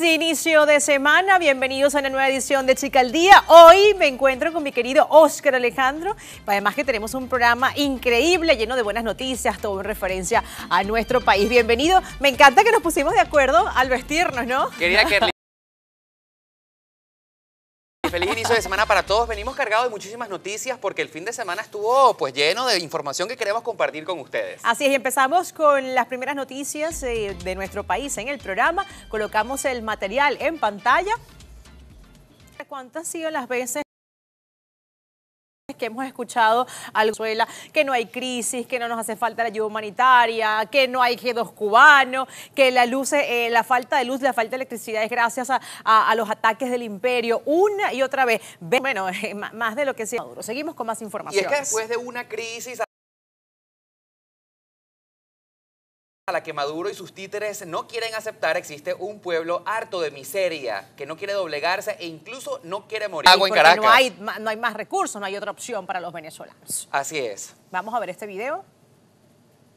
inicio de semana, bienvenidos a la nueva edición de Chica al Día. Hoy me encuentro con mi querido Oscar Alejandro, además que tenemos un programa increíble, lleno de buenas noticias, todo en referencia a nuestro país. Bienvenido, me encanta que nos pusimos de acuerdo al vestirnos, ¿no? Querida Kerly, feliz inicio de semana para todos. Venimos cargados de muchísimas noticias porque el fin de semana estuvo pues lleno de información que queremos compartir con ustedes. Así es, empezamos con las primeras noticias eh, de nuestro país en el programa. Colocamos el material en pantalla. ¿Cuántas han sido las veces que hemos escuchado a Venezuela, que no hay crisis, que no nos hace falta la ayuda humanitaria, que no hay G2 cubano, que la luz, eh, eh, la falta de luz, la falta de electricidad es gracias a, los ataques del imperio, una y otra vez. Bueno, más de lo que se... Seguimos con más información. Y es que después de una crisis... a la que Maduro y sus títeres no quieren aceptar existe un pueblo harto de miseria, que no quiere doblegarse e incluso no quiere morir. Agua No hay, más recursos, no hay otra opción para los venezolanos. Así es. Vamos a ver este video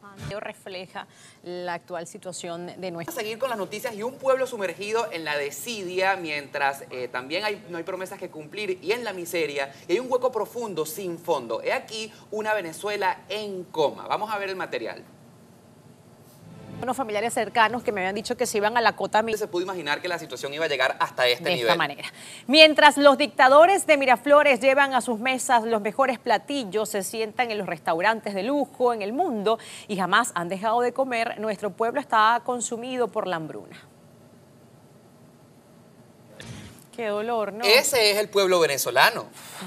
ah, refleja la actual situación de nuestra. Vamos a seguir con las noticias y un pueblo sumergido en la desidia, mientras eh, también no hay promesas que cumplir y en la miseria, y hay un hueco profundo sin fondo. He aquí una Venezuela en coma. Vamos a ver el material. Unos familiares cercanos que me habían dicho que se iban a la cota. Mil. Se pudo imaginar que la situación iba a llegar hasta este nivel. De esta manera. Mientras los dictadores de Miraflores llevan a sus mesas los mejores platillos, se sientan en los restaurantes de lujo en el mundo y jamás han dejado de comer, nuestro pueblo está consumido por la hambruna. Qué dolor, ¿no? Ese es el pueblo venezolano.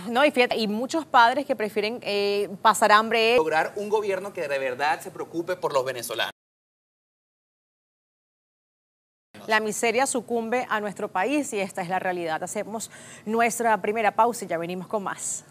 No, y fíjate, y muchos padres que prefieren eh, pasar hambre. Lograr un gobierno que de verdad se preocupe por los venezolanos. La miseria sucumbe a nuestro país y esta es la realidad. Hacemos nuestra primera pausa y ya venimos con más.